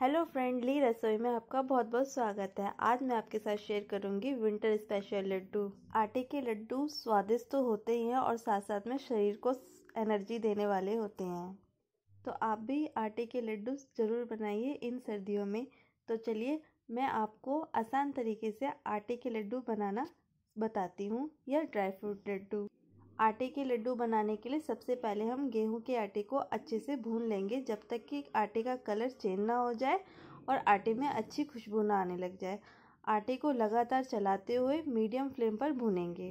hello friendly रसोई में आपका बहुत बहुत स्वागत है आज मैं आपके साथ शेयर करूंगी विंटर स्पेशल लड्डू आटे के लड्डू स्वादिष्ट तो होते ही हैं और साथ साथ में शरीर को एनर्जी देने वाले होते हैं तो आप भी आटे के लड्डू ज़रूर बनाइए इन सर्दियों में तो चलिए मैं आपको आसान तरीके से आटे के लड्डू बनाना बताती हूँ या ड्राई फ्रूट लड्डू आटे के लड्डू बनाने के लिए सबसे पहले हम गेहूं के आटे को अच्छे से भून लेंगे जब तक कि आटे का कलर चेंज ना हो जाए और आटे में अच्छी खुशबू ना आने लग जाए आटे को लगातार चलाते हुए मीडियम फ्लेम पर भूनेंगे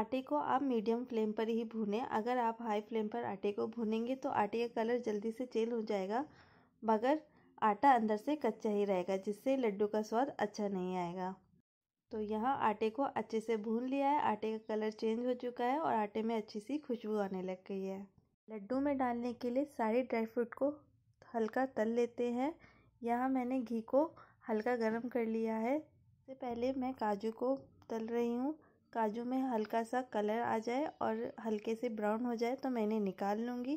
आटे को आप मीडियम फ्लेम पर ही भूनें अगर आप हाई फ्लेम पर आटे को भूनेंगे तो आटे का कलर जल्दी से चेंज हो जाएगा मगर आटा अंदर से कच्चा ही रहेगा जिससे लड्डू का स्वाद अच्छा नहीं आएगा तो यहाँ आटे को अच्छे से भून लिया है आटे का कलर चेंज हो चुका है और आटे में अच्छी सी खुशबू आने लग गई है लड्डू में डालने के लिए सारे ड्राई फ्रूट को हल्का तल लेते हैं यहाँ मैंने घी को हल्का गर्म कर लिया है इससे पहले मैं काजू को तल रही हूँ काजू में हल्का सा कलर आ जाए और हल्के से ब्राउन हो जाए तो मैंने निकाल लूँगी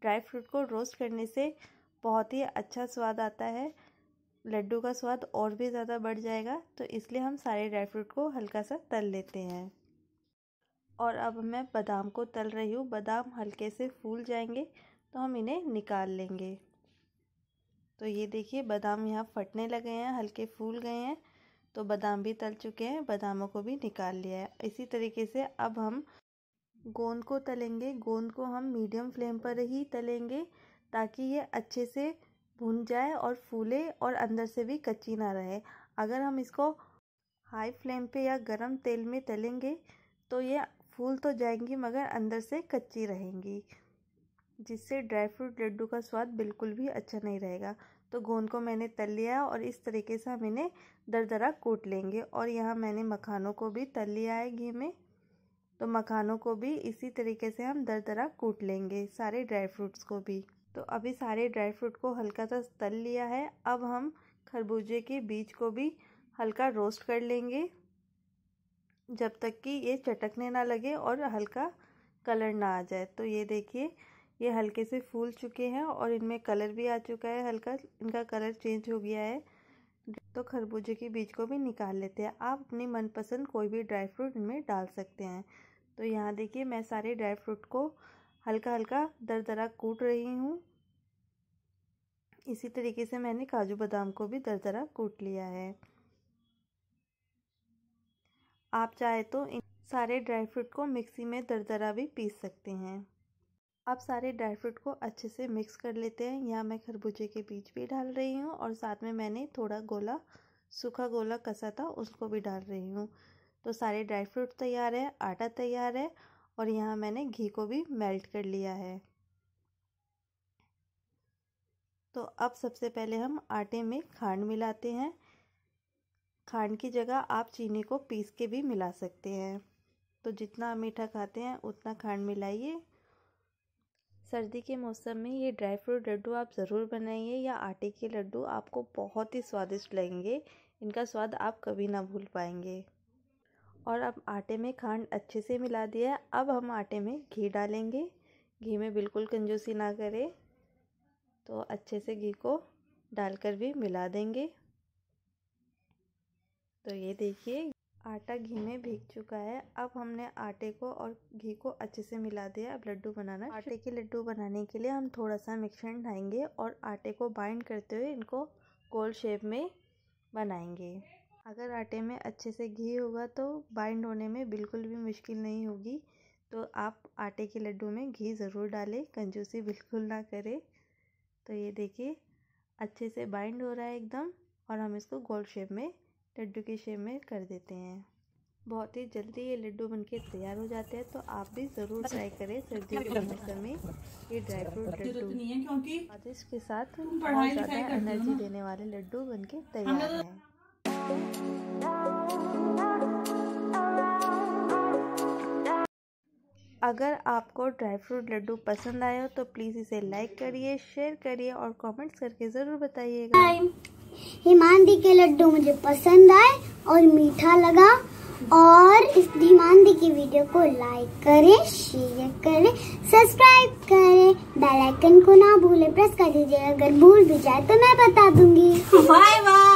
ड्राई फ्रूट को रोस्ट करने से बहुत ही अच्छा स्वाद आता है लड्डू का स्वाद और भी ज़्यादा बढ़ जाएगा तो इसलिए हम सारे ड्राई फ्रूट को हल्का सा तल लेते हैं और अब मैं बादाम को तल रही हूँ बादाम हल्के से फूल जाएंगे तो हम इन्हें निकाल लेंगे तो ये देखिए बादाम यहाँ फटने लगे हैं हल्के फूल गए हैं तो बादाम भी तल चुके हैं बादामों को भी निकाल लिया है इसी तरीके से अब हम गोंद को तलेंगे गोंद को हम मीडियम फ्लेम पर ही तलेंगे ताकि ये अच्छे से भुन जाए और फूले और अंदर से भी कच्ची ना रहे अगर हम इसको हाई फ्लेम पे या गरम तेल में तलेंगे तो ये फूल तो जाएंगी मगर अंदर से कच्ची रहेंगी जिससे ड्राई फ्रूट लड्डू का स्वाद बिल्कुल भी अच्छा नहीं रहेगा तो गोंद को मैंने तल लिया और इस तरीके से हम इन्हें दरदरा कूट लेंगे और यहाँ मैंने मखानों को भी तल लिया है घी में तो मखानों को भी इसी तरीके से हम दरदरा कूट लेंगे सारे ड्राई फ्रूट्स को भी तो अभी सारे ड्राई फ्रूट को हल्का सा तल लिया है अब हम खरबूजे के बीज को भी हल्का रोस्ट कर लेंगे जब तक कि ये चटकने ना लगे और हल्का कलर ना आ जाए तो ये देखिए ये हल्के से फूल चुके हैं और इनमें कलर भी आ चुका है हल्का इनका कलर चेंज हो गया है तो खरबूजे के बीज को भी निकाल लेते हैं आप अपनी मनपसंद कोई भी ड्राई फ्रूट इनमें डाल सकते हैं तो यहाँ देखिए मैं सारे ड्राई फ्रूट को हल्का हल्का दर दरा कूट रही हूँ इसी तरीके से मैंने काजू बादाम को भी दर दरा कूट लिया है आप चाहे तो इन सारे ड्राई फ्रूट को मिक्सी में दर दरा भी पीस सकते हैं अब सारे ड्राई फ्रूट को अच्छे से मिक्स कर लेते हैं यहाँ मैं खरबूजे के बीज भी डाल रही हूँ और साथ में मैंने थोड़ा गोला सूखा गोला कसा था उसको भी डाल रही हूँ तो सारे ड्राई फ्रूट तैयार है आटा तैयार है और यहाँ मैंने घी को भी मेल्ट कर लिया है तो अब सबसे पहले हम आटे में खांड मिलाते हैं खांड की जगह आप चीनी को पीस के भी मिला सकते हैं तो जितना मीठा खाते हैं उतना खांड मिलाइए सर्दी के मौसम में ये ड्राई फ्रूट लड्डू आप ज़रूर बनाइए या आटे के लड्डू आपको बहुत ही स्वादिष्ट लगेंगे इनका स्वाद आप कभी ना भूल पाएंगे और अब आटे में खांड अच्छे से मिला दिया अब हम आटे में घी डालेंगे घी में बिल्कुल कंजूसी ना करें तो अच्छे से घी को डालकर भी मिला देंगे तो ये देखिए आटा घी में भीग चुका है अब हमने आटे को और घी को अच्छे से मिला दिया अब लड्डू बनाना आटे के लड्डू बनाने के लिए हम थोड़ा सा मिक्सर ढाएंगे और आटे को बाइंड करते हुए इनको गोल शेप में बनाएंगे अगर आटे में अच्छे से घी होगा तो बाइंड होने में बिल्कुल भी मुश्किल नहीं होगी तो आप आटे के लड्डू में घी ज़रूर डालें कंजूसी बिल्कुल ना करें तो ये देखिए अच्छे से बाइंड हो रहा है एकदम और हम इसको गोल शेप में लड्डू के शेप में कर देते हैं बहुत ही जल्दी ये लड्डू बनके तैयार हो जाते हैं तो आप भी ज़रूर ट्राई करें सर्दी के मौसम में ये ड्राई फ्रूट लड्डू स्वादिष्ट के साथ बहुत ज़्यादा एनर्जी देने वाले लड्डू बनके तैयार तो हैं अगर आपको ड्राई फ्रूट लड्डू पसंद आए हो तो प्लीज़ इसे लाइक करिए शेयर करिए और कमेंट्स करके ज़रूर बताइएगा हिमांदी के लड्डू मुझे पसंद आए और मीठा लगा और इस हिमांदी की वीडियो को लाइक करें शेयर करें सब्सक्राइब करें बेल आइकन को ना भूले प्रेस कर दीजिए अगर भूल भी जाए तो मैं बता दूंगी बाय बाय